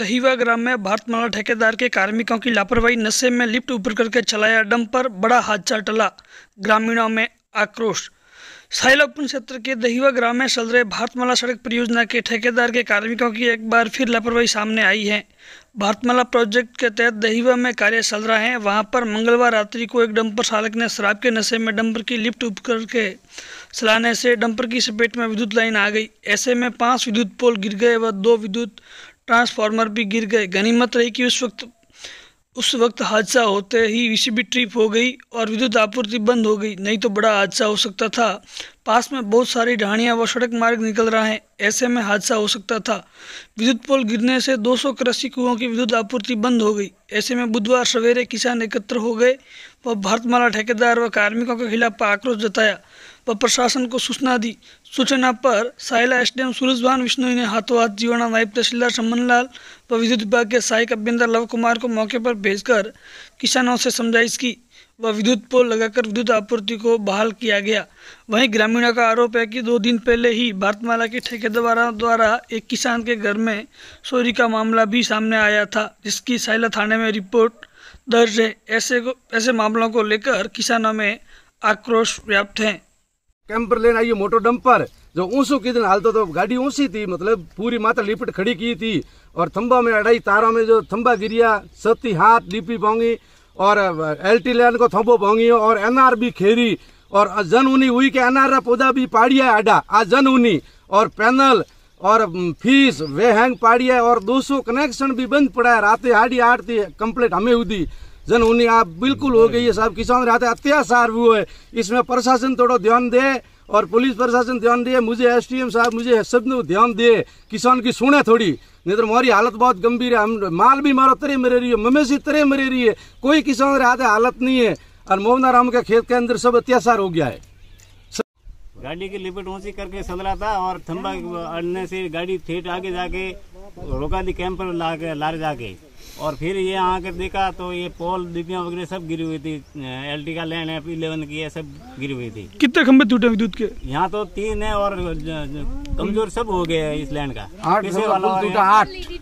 दहीवा ग्राम में भारतमाला ठेकेदार के कार्मिकों की लापरवाही नशे में लिफ्ट ऊपर करके चलाया डंपर बड़ा हादसा टला ग्रामीणों में आक्रोश साइलोपुन क्षेत्र के दहीवा ग्राम में चल रहे भारतमाला सड़क परियोजना के ठेकेदार के कार्मिकों की एक बार फिर लापरवाही सामने आई है भारतमाला प्रोजेक्ट के तहत दहीवा में कार्य चल रहा है वहां पर मंगलवार रात्रि को एक डंपर चालक ने शराब के नशे में डंपर की लिफ्ट उप करके चलाने से डंपर की चपेट में विद्युत लाइन आ गई ऐसे में पांच विद्युत पोल गिर गए व दो विद्युत ट्रांसफार्मर भी गिर गए गनीमत रही कि उस वक्त उस वक्त हादसा होते ही भी ट्रिप हो गई और विद्युत आपूर्ति बंद हो गई नहीं तो बड़ा हादसा हो सकता था पास में बहुत सारी ढाणियाँ व सड़क मार्ग निकल रहे हैं ऐसे में हादसा हो सकता था विद्युत पोल गिरने से 200 कृषि कुओं की विद्युत आपूर्ति बंद हो गई ऐसे में बुधवार सवेरे किसान एकत्र हो गए व भारतमाला ठेकेदार व कार्मिकों के खिलाफ आक्रोश जताया व प्रशासन को सूचना दी सूचना पर सायला एसडीएम सूरजभान विष्णु ने हाथों हाथ जीवाना नायब तहसीलदार सम्मन लाल व विद्युत विभाग के सहायक अभ्यंतर लव कुमार को मौके पर भेजकर किसानों से समझाइश की व विद्युत पोल लगाकर विद्युत आपूर्ति को बहाल किया गया वहीं ग्रामीणों का आरोप है कि दो दिन पहले ही भारतमाला के ठेकेदारों द्वारा एक किसान के घर में चोरी का मामला भी सामने आया था जिसकी साइला थाने में रिपोर्ट दर्ज है ऐसे को ऐसे मामलों को लेकर किसानों में आक्रोश व्याप्त हैं कैंपर लेन आई मोटो डंपर जो ऊंसू की दिन हालत तो गाड़ी ऊंसी थी मतलब पूरी मात्रा लिपट खड़ी की थी और थम्बा में अढ़ाई तारा में जो थम्बा गिरिया सती हाथ लिपी पाऊंगी और एल टी लेन को थम्बो पाऊंगी और एनआर भी खेरी और जन उन्नी हुई के एनआर पौधा भी पाड़िया अड्डा आ जन उन्नी और पैनल और फीस वे हैंग पाड़िया है और 200 कनेक्शन भी बंद पड़ा है रात हाड़ी आठ थी कंप्लीट हमें हुई जन जनहुनी आप बिल्कुल हो गई है साहब किसान रहते अत्याचार वो है इसमें प्रशासन थोड़ा ध्यान दे और पुलिस प्रशासन ध्यान दे मुझे एसडीएम साहब मुझे सब ध्यान दे किसान की सुने थोड़ी नहीं तो हमारी हालत बहुत गंभीर है हम माल भी मारो तरे मरे रही है मवेशी तरे मरे रही है कोई किसान रहते हालत नहीं है और मोहना राम के खेत के अंदर सब अत्याचार हो गया है गाड़ी की लिपट ऊँची करके सदरा था और थम्बा अड़ने से गाड़ी ठेठ आगे जाके रोका दी कैंप पर ला, ला जाके और फिर ये आकर देखा तो ये पोल डिब्बियाँ वगैरह सब गिरी हुई थी एल टी का लैंड है इलेवन की है सब गिरी हुई थी कितने खंभे टूटे विद्युत के यहाँ तो तीन है और कमजोर सब हो गए इस लैंड का आठ